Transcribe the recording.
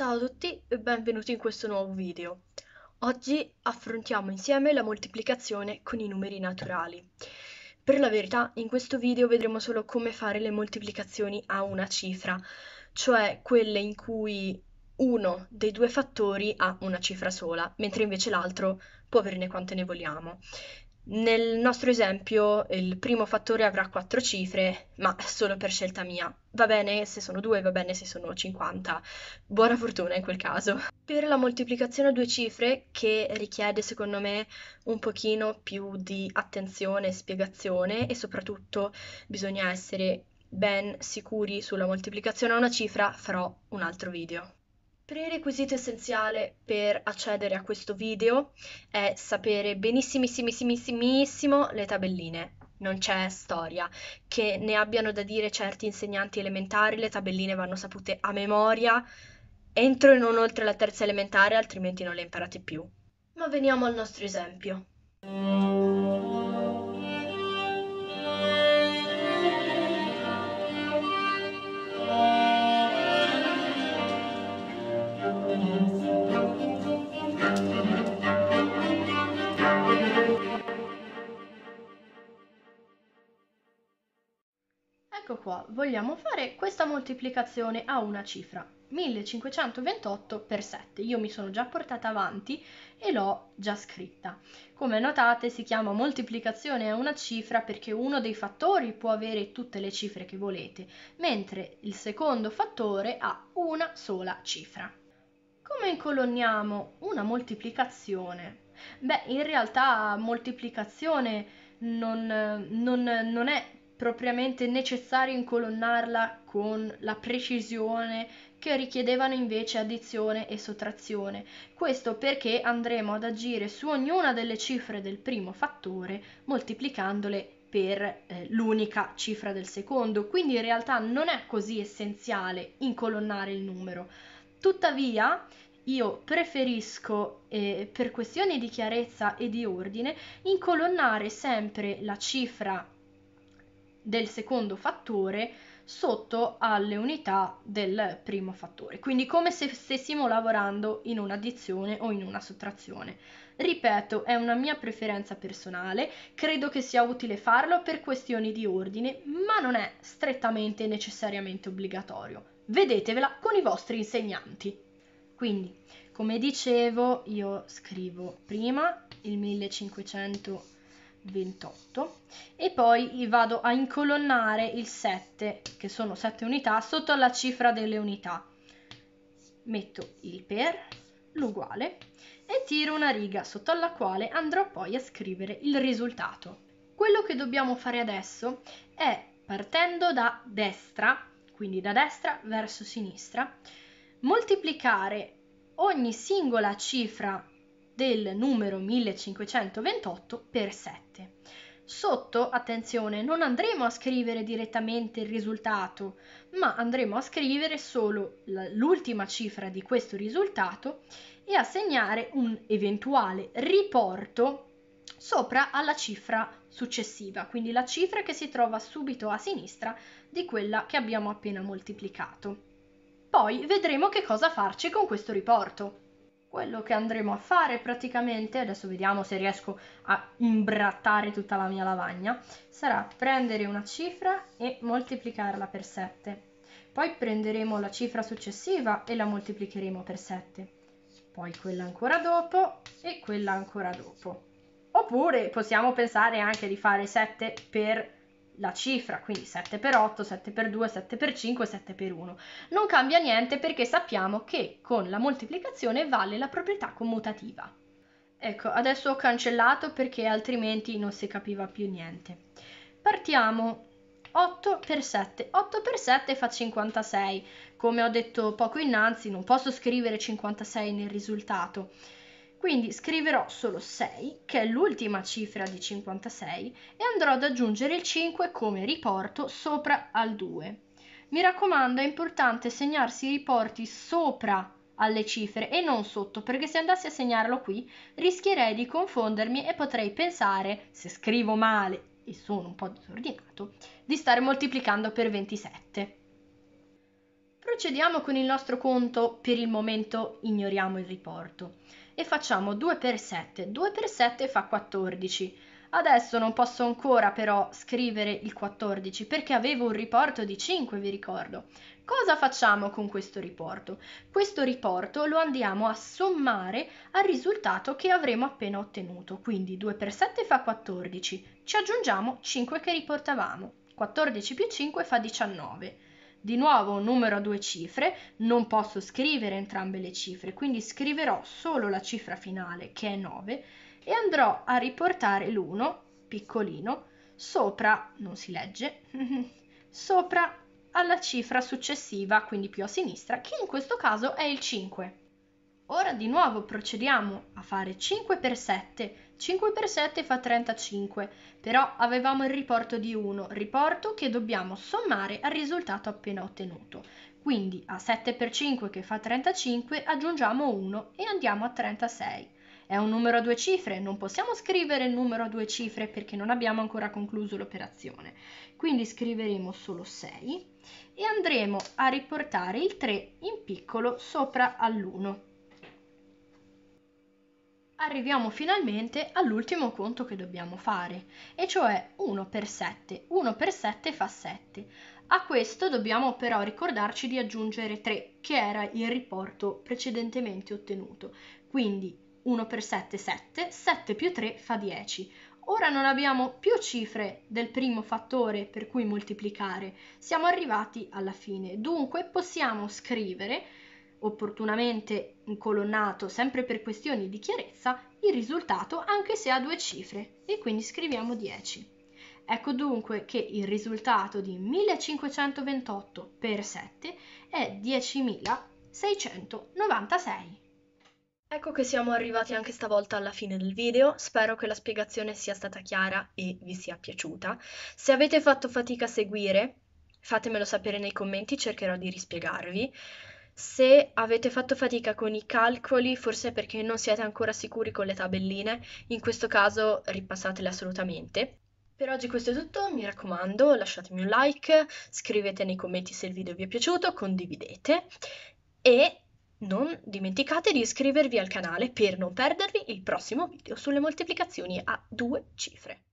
Ciao a tutti e benvenuti in questo nuovo video. Oggi affrontiamo insieme la moltiplicazione con i numeri naturali. Per la verità, in questo video vedremo solo come fare le moltiplicazioni a una cifra, cioè quelle in cui uno dei due fattori ha una cifra sola, mentre invece l'altro può averne quante ne vogliamo. Nel nostro esempio il primo fattore avrà quattro cifre, ma solo per scelta mia. Va bene se sono due, va bene se sono 50. Buona fortuna in quel caso. Per la moltiplicazione a due cifre, che richiede secondo me un pochino più di attenzione e spiegazione e soprattutto bisogna essere ben sicuri sulla moltiplicazione a una cifra, farò un altro video prerequisito essenziale per accedere a questo video è sapere benissimo le tabelline. Non c'è storia. Che ne abbiano da dire certi insegnanti elementari, le tabelline vanno sapute a memoria, entro e non oltre la terza elementare, altrimenti non le imparate più. Ma veniamo al nostro esempio. qua vogliamo fare questa moltiplicazione a una cifra, 1528 per 7. Io mi sono già portata avanti e l'ho già scritta. Come notate si chiama moltiplicazione a una cifra perché uno dei fattori può avere tutte le cifre che volete, mentre il secondo fattore ha una sola cifra. Come incolonniamo una moltiplicazione? Beh, in realtà moltiplicazione non, non, non è propriamente necessario incolonnarla con la precisione che richiedevano invece addizione e sottrazione. Questo perché andremo ad agire su ognuna delle cifre del primo fattore moltiplicandole per eh, l'unica cifra del secondo, quindi in realtà non è così essenziale incolonnare il numero. Tuttavia, io preferisco, eh, per questioni di chiarezza e di ordine, incolonnare sempre la cifra del secondo fattore sotto alle unità del primo fattore, quindi come se stessimo lavorando in un'addizione o in una sottrazione. Ripeto, è una mia preferenza personale, credo che sia utile farlo per questioni di ordine, ma non è strettamente necessariamente obbligatorio. Vedetevela con i vostri insegnanti. Quindi, come dicevo, io scrivo prima il 1500 28 e poi vado a incolonnare il 7 che sono 7 unità sotto la cifra delle unità metto il per l'uguale e tiro una riga sotto alla quale andrò poi a scrivere il risultato quello che dobbiamo fare adesso è partendo da destra quindi da destra verso sinistra moltiplicare ogni singola cifra del numero 1528 per 7. Sotto, attenzione, non andremo a scrivere direttamente il risultato, ma andremo a scrivere solo l'ultima cifra di questo risultato e a segnare un eventuale riporto sopra alla cifra successiva, quindi la cifra che si trova subito a sinistra di quella che abbiamo appena moltiplicato. Poi vedremo che cosa farci con questo riporto quello che andremo a fare praticamente, adesso vediamo se riesco a imbrattare tutta la mia lavagna, sarà prendere una cifra e moltiplicarla per 7. Poi prenderemo la cifra successiva e la moltiplicheremo per 7. Poi quella ancora dopo e quella ancora dopo. Oppure possiamo pensare anche di fare 7 per 7 la cifra, quindi 7 per 8 7 per 2 7 per 5 7 per 1 Non cambia niente perché sappiamo che con la moltiplicazione vale la proprietà commutativa. Ecco, adesso ho cancellato perché altrimenti non si capiva più niente. Partiamo 8 per 7. 8 per 7 fa 56. Come ho detto poco innanzi, non posso scrivere 56 nel risultato quindi scriverò solo 6, che è l'ultima cifra di 56, e andrò ad aggiungere il 5 come riporto sopra al 2. Mi raccomando, è importante segnarsi i riporti sopra alle cifre e non sotto, perché se andassi a segnarlo qui rischierei di confondermi e potrei pensare, se scrivo male e sono un po' disordinato, di stare moltiplicando per 27. Procediamo con il nostro conto, per il momento ignoriamo il riporto e facciamo 2 per 7. 2 per 7 fa 14. Adesso non posso ancora però scrivere il 14 perché avevo un riporto di 5, vi ricordo. Cosa facciamo con questo riporto? Questo riporto lo andiamo a sommare al risultato che avremo appena ottenuto, quindi 2 per 7 fa 14, ci aggiungiamo 5 che riportavamo, 14 più 5 fa 19. Di nuovo un numero a due cifre, non posso scrivere entrambe le cifre, quindi scriverò solo la cifra finale che è 9 e andrò a riportare l'1 piccolino sopra, non si legge, sopra alla cifra successiva, quindi più a sinistra, che in questo caso è il 5. Ora di nuovo procediamo a fare 5 per 7 5 per 7 fa 35, però avevamo il riporto di 1, riporto che dobbiamo sommare al risultato appena ottenuto. Quindi a 7 per 5 che fa 35 aggiungiamo 1 e andiamo a 36. È un numero a due cifre, non possiamo scrivere il numero a due cifre perché non abbiamo ancora concluso l'operazione. Quindi scriveremo solo 6 e andremo a riportare il 3 in piccolo sopra all'1 arriviamo finalmente all'ultimo conto che dobbiamo fare, e cioè 1 per 7. 1 per 7 fa 7. A questo dobbiamo però ricordarci di aggiungere 3, che era il riporto precedentemente ottenuto. Quindi 1 per 7 è 7, 7 più 3 fa 10. Ora non abbiamo più cifre del primo fattore per cui moltiplicare, siamo arrivati alla fine, dunque possiamo scrivere opportunamente incolonnato sempre per questioni di chiarezza il risultato anche se ha due cifre e quindi scriviamo 10. Ecco dunque che il risultato di 1528 per 7 è 10.696. Ecco che siamo arrivati anche stavolta alla fine del video, spero che la spiegazione sia stata chiara e vi sia piaciuta. Se avete fatto fatica a seguire, fatemelo sapere nei commenti, cercherò di rispiegarvi. Se avete fatto fatica con i calcoli, forse perché non siete ancora sicuri con le tabelline, in questo caso ripassatele assolutamente. Per oggi questo è tutto, mi raccomando lasciatemi un like, scrivete nei commenti se il video vi è piaciuto, condividete e non dimenticate di iscrivervi al canale per non perdervi il prossimo video sulle moltiplicazioni a due cifre.